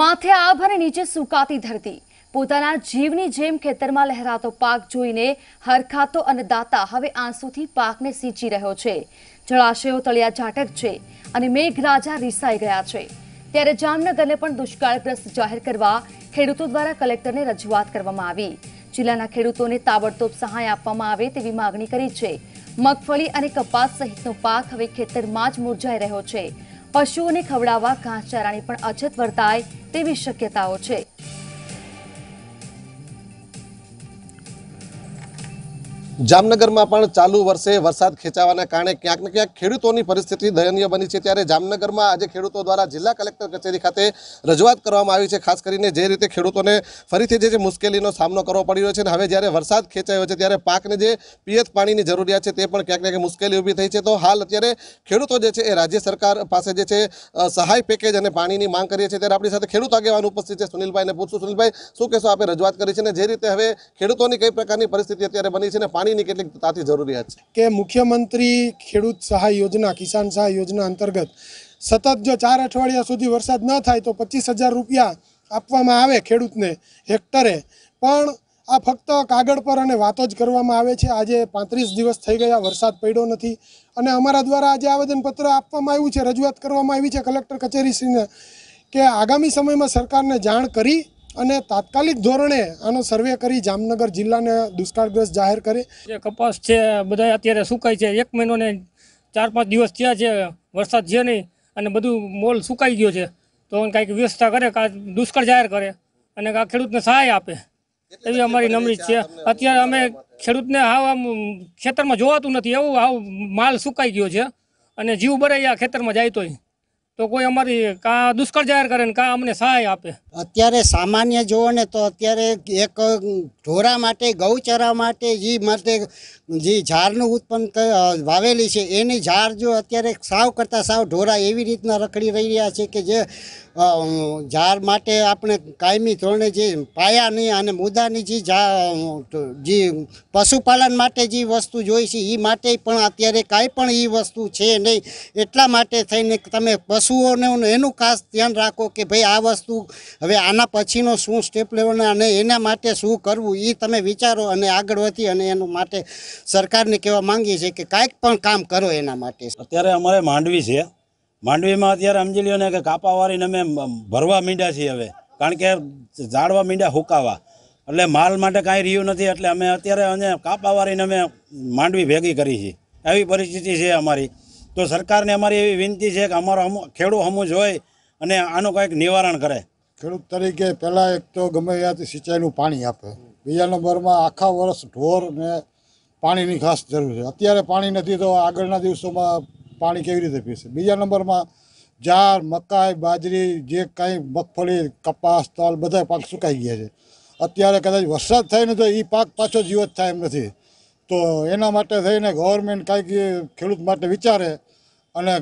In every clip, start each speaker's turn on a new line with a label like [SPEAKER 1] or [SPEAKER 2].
[SPEAKER 1] માથે આભર નીચે સુકાતી ધરતી પોતાના જીવની જેમ ખેતરમાં લહેરાતો પાક જોઈને હરખાતો અન્નદાતા હવે આંસુથી પાકને સિંચી રહ્યો છે જળાશયો તળિયા ઝાટક છે અને મેઘરાજા રિસાઈ ગયા છે ત્યારે જામનગરને પણ દુષ્કાળગ્રસ્ત જાહેર કરવા ખેડૂતો દ્વારા કલેક્ટરને રજૂઆત કરવામાં આવી જિલ્લાના ખેડૂતોને તાબડતોબ સહાય આપવામાં આવે તેવી માગણી કરી છે મગફળી અને કપાસ સહિતનો પાક હવે ખેતરમાં જ મુરઝાઈ રહ્યો છે પશુઓને ખવડાવવા ઘાસચારાની પણ અછત વર્તાય તેવી શક્યતાઓ છે
[SPEAKER 2] જામનગરમાં પણ ચાલુ વર્ષે વરસાદ ખેંચાવાના કારણે ક્યાંક ને ક્યાંક ખેડૂતોની પરિસ્થિતિ દયનીય બની છે ત્યારે જામનગરમાં આજે ખેડૂતો દ્વારા જિલ્લા કલેક્ટર કચેરી ખાતે રજૂઆત કરવામાં આવી છે ખાસ કરીને જે રીતે ખેડૂતોને ફરીથી જે મુશ્કેલીનો સામનો કરવો પડ્યો છે અને હવે જ્યારે વરસાદ ખેંચાયો છે ત્યારે પાકને જે પિયત પાણીની જરૂરિયાત છે તે પણ ક્યાંક ને ક્યાંક મુશ્કેલી ઊભી થઈ છે તો હાલ અત્યારે ખેડૂતો જે છે એ રાજ્ય સરકાર પાસે જે છે સહાય પેકેજ અને પાણીની માંગ કરીએ છીએ ત્યારે આપણી સાથે ખેડૂત આગેવાન ઉપસ્થિત છે સુનિલભાઈને પૂછશું સુનિલભાઈ શું કહેશો આપણે રજૂઆત કરી છે અને જે રીતે હવે ખેડૂતોની કઈ પ્રકારની પરિસ્થિતિ અત્યારે બની છે અને પાણી માંગણીની કેટલીક તાતી જરૂરિયાત
[SPEAKER 3] છે કે મુખ્યમંત્રી ખેડૂત સહાય યોજના કિસાન સહાય યોજના અંતર્ગત સતત જો ચાર અઠવાડિયા સુધી વરસાદ ન થાય તો પચીસ હજાર રૂપિયા આપવામાં આવે ખેડૂતને હેક્ટરે પણ આ ફક્ત કાગળ પર અને વાતો જ કરવામાં આવે છે આજે પાંત્રીસ દિવસ થઈ ગયા વરસાદ પડ્યો નથી અને અમારા દ્વારા આજે આવેદનપત્ર આપવામાં આવ્યું છે રજૂઆત કરવામાં આવી છે કલેક્ટર કચેરીશ્રીને કે આગામી સમયમાં સરકારને જાણ કરી અને તાત્કાલિક ધોરણે આનો સર્વે કરી જામનગર જિલ્લાને દુષ્કાળગ્રસ્ત જાહેર કરે
[SPEAKER 4] જે કપાસ છે બધા અત્યારે સુકાય છે એક મહિનોને ચાર પાંચ દિવસ થયા છે વરસાદ છે નહીં અને બધું મોલ સુકાઈ ગયો છે તો કાંઈક વ્યવસ્થા કરે કાં દુષ્કાળ જાહેર કરે અને કાં ખેડૂતને સહાય આપે એવી અમારી નમણી છે અત્યારે અમે ખેડૂતને હાવ આમ ખેતરમાં જોવાતું નથી એવું હાવ માલ સુકાઈ ગયો છે અને જીવ બરાઈ આ ખેતરમાં જાય તોય તો કોઈ અમારી કા દુષ્કળ જાહેર કરે ને કા અમને સહાય આપે
[SPEAKER 5] અત્યારે સામાન્ય જુઓ ને તો અત્યારે એક ઢોરા માટે ગૌચરા માટે જે માટે જે ઝાડનું ઉત્પન્ન વાવેલી છે એની ઝાડ જો અત્યારે સાવ કરતાં સાવ ઢોરા એવી રીતના રખડી રહી રહ્યા છે કે જે ઝાડ માટે આપણે કાયમી ધોરણે જે પાયાની અને મુદ્દાની જે જે પશુપાલન માટે જે વસ્તુ જોઈ છે એ માટે પણ અત્યારે કાંઈ પણ એ વસ્તુ છે નહીં એટલા માટે થઈને તમે પશુઓને એનું ખાસ ધ્યાન રાખો કે ભાઈ આ વસ્તુ હવે આના પછીનો શું સ્ટેપ લેવાનો અને એના માટે શું કરવું એ તમે વિચારો અને આગળ વધી અને એનું માટે સરકારને કહેવા માંગીએ છીએ કે કાંઈક પણ કામ કરો એના માટે
[SPEAKER 6] અત્યારે અમારે માંડવી છે માંડવીમાં અત્યારે સમજી લ્યો ને કે કાપાવાળીને અમે ભરવા માંડ્યા છીએ હવે કારણ કે ઝાડવા મીંડ્યા હુકાવા એટલે માલ માટે કાંઈ રહ્યું નથી એટલે અમે અત્યારે અને કાપાવાળીને અમે માંડવી ભેગી કરી છે એવી પરિસ્થિતિ છે અમારી તો સરકારને અમારી એવી વિનંતી છે કે અમારો ખેડૂત હમું જોઈ અને આનું કંઈક નિવારણ કરે ખેડૂત તરીકે પહેલાં એક તો ગમે ત્યાંથી સિંચાઈનું પાણી આપે બીજા નંબરમાં આખા વર્ષ ઢોર ને પાણીની ખાસ જરૂર છે અત્યારે પાણી નથી તો આગળના દિવસોમાં પાણી કેવી રીતે પીશે બીજા નંબરમાં જાર મકાઈ બાજરી જે કાંઈ મગફળી કપાસ તલ બધા પાક સુકાઈ ગયા છે અત્યારે કદાચ વરસાદ થાય ને તો એ પાક પાછો જીવત થાય એમ નથી તો એના માટે થઈને ગવર્મેન્ટ કાંઈક ખેડૂત માટે વિચારે અને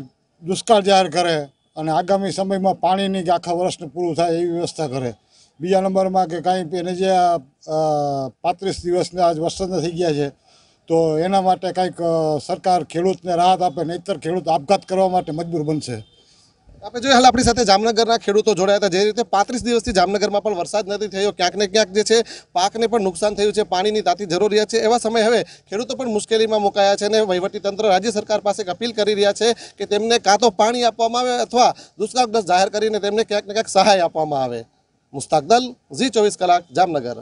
[SPEAKER 6] દુષ્કાળ જાહેર કરે અને આગામી સમયમાં પાણીની કે આખા વર્ષનું પૂરું થાય એવી વ્યવસ્થા કરે બીજા નંબરમાં કે કાંઈ એને જે પાંત્રીસ દિવસને આજ વરસાદ થઈ ગયા છે તો એના માટે કંઈક સરકાર ખેડૂતને રાહત
[SPEAKER 2] આપે નહીતર ખેડૂત આપઘાત કરવા માટે મજબૂર બનશે આપણે જોઈએ હાલ આપણી સાથે જામનગરના ખેડૂતો જોડાયા હતા જે રીતે પાંત્રીસ દિવસથી જામનગરમાં પણ વરસાદ નથી થયો ક્યાંક ને ક્યાંક જે છે પાકને પણ નુકસાન થયું છે પાણીની તાતી જરૂરિયાત છે એવા સમય હવે ખેડૂતો પણ મુશ્કેલીમાં મુકાયા છે અને તંત્ર રાજ્ય સરકાર પાસે અપીલ કરી રહ્યા છે કે તેમને કાં તો પાણી આપવામાં આવે અથવા દુષ્કાળગ્રસ્ત જાહેર કરીને તેમને ક્યાંક ને ક્યાંક સહાય આપવામાં આવે મુસ્તાકદલ ઝી ચોવીસ કલાક જામનગર